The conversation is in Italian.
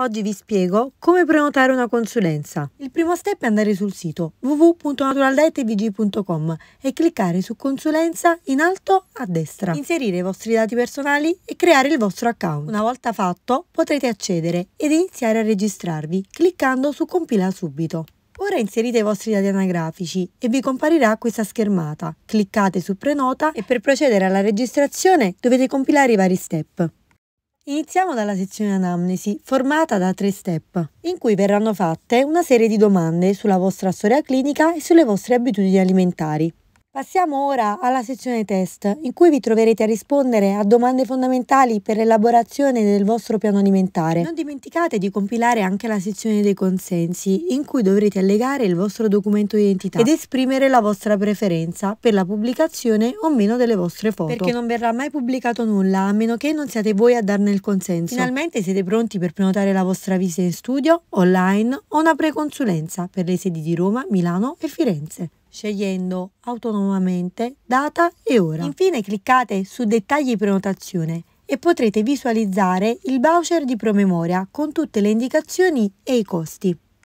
Oggi vi spiego come prenotare una consulenza. Il primo step è andare sul sito www.naturaldatetvg.com e cliccare su consulenza in alto a destra. Inserire i vostri dati personali e creare il vostro account. Una volta fatto potrete accedere ed iniziare a registrarvi cliccando su compila subito. Ora inserite i vostri dati anagrafici e vi comparirà questa schermata. Cliccate su prenota e per procedere alla registrazione dovete compilare i vari step. Iniziamo dalla sezione anamnesi, formata da tre step, in cui verranno fatte una serie di domande sulla vostra storia clinica e sulle vostre abitudini alimentari. Passiamo ora alla sezione test, in cui vi troverete a rispondere a domande fondamentali per l'elaborazione del vostro piano alimentare. Non dimenticate di compilare anche la sezione dei consensi, in cui dovrete allegare il vostro documento d'identità ed esprimere la vostra preferenza per la pubblicazione o meno delle vostre foto. Perché non verrà mai pubblicato nulla, a meno che non siate voi a darne il consenso. Finalmente siete pronti per prenotare la vostra visita in studio, online o una preconsulenza per le sedi di Roma, Milano e Firenze scegliendo autonomamente data e ora. Infine cliccate su dettagli prenotazione e potrete visualizzare il voucher di promemoria con tutte le indicazioni e i costi.